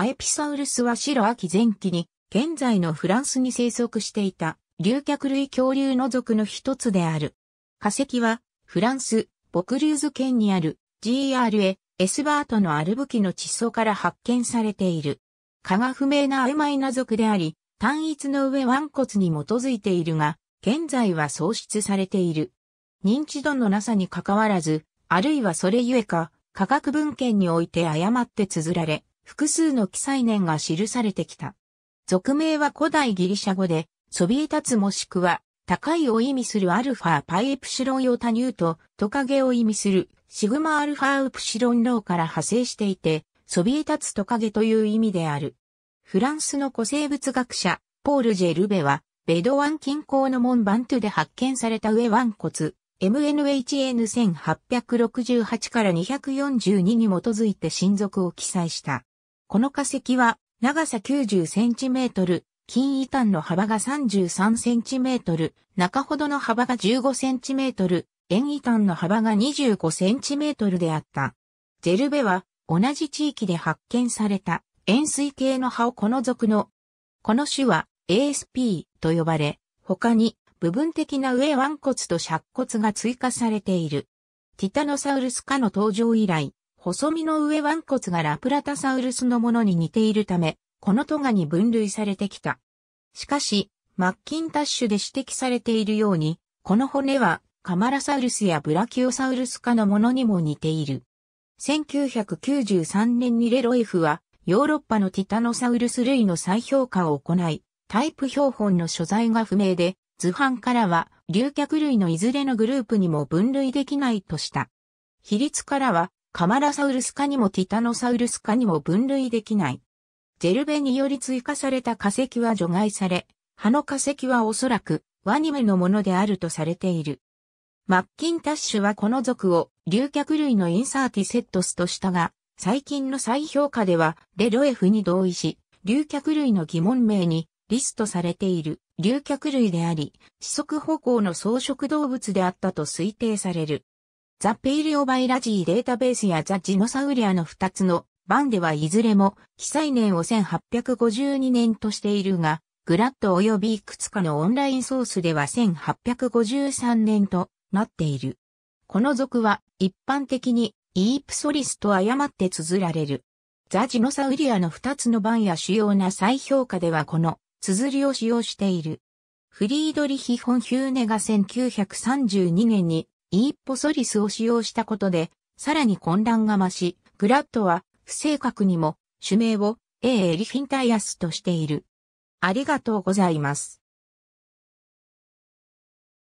アエピサウルスは白秋前期に、現在のフランスに生息していた、竜脚類恐竜の族の一つである。化石は、フランス、ボクリューズ県にある GRA、エスバートのアルブキの地層から発見されている。蚊が不明な曖昧な族であり、単一の上腕骨に基づいているが、現在は喪失されている。認知度のなさに関わらず、あるいはそれゆえか、科学文献において誤って綴られ、複数の記載年が記されてきた。俗名は古代ギリシャ語で、そびえ立つもしくは、高いを意味するアルファパイエプシロン用他乳と、トカゲを意味するシグマアルファウプシロンローから派生していて、そびえ立つトカゲという意味である。フランスの古生物学者、ポール・ジェルベは、ベドワン近郊のモンバントゥで発見された上腕骨、MNHN1868 から242に基づいて親族を記載した。この化石は長さ90センチメートル、金異端の幅が33センチメートル、中ほどの幅が15センチメートル、円異端の幅が25センチメートルであった。ジェルベは同じ地域で発見された円錐形の葉をこの属の。この種は ASP と呼ばれ、他に部分的な上腕骨と尺骨が追加されている。ティタノサウルス科の登場以来、細身の上腕骨がラプラタサウルスのものに似ているため、このトガに分類されてきた。しかし、マッキンタッシュで指摘されているように、この骨はカマラサウルスやブラキオサウルス科のものにも似ている。1993年にレロイフは、ヨーロッパのティタノサウルス類の再評価を行い、タイプ標本の所在が不明で、図版からは、竜脚類のいずれのグループにも分類できないとした。比率からは、カマラサウルス科にもティタノサウルス科にも分類できない。ジェルベにより追加された化石は除外され、葉の化石はおそらくワニメのものであるとされている。マッキンタッシュはこの属を竜脚類のインサーティセットスとしたが、最近の再評価ではレロエフに同意し、竜脚類の疑問名にリストされている竜脚類であり、四足歩行の草食動物であったと推定される。ザ・ペイリオ・バイラジー・データベースやザ・ジノサウリアの2つの版ではいずれも記載年を1852年としているが、グラッド及びいくつかのオンラインソースでは1853年となっている。この族は一般的にイープソリスと誤って綴られる。ザ・ジノサウリアの2つの版や主要な再評価ではこの綴りを使用している。フリードリヒ・フォン・ヒューネが1932年にイーポソリスを使用したことで、さらに混乱が増し、グラッドは不正確にも、種名を A エリフィンタイアスとしている。ありがとうございます。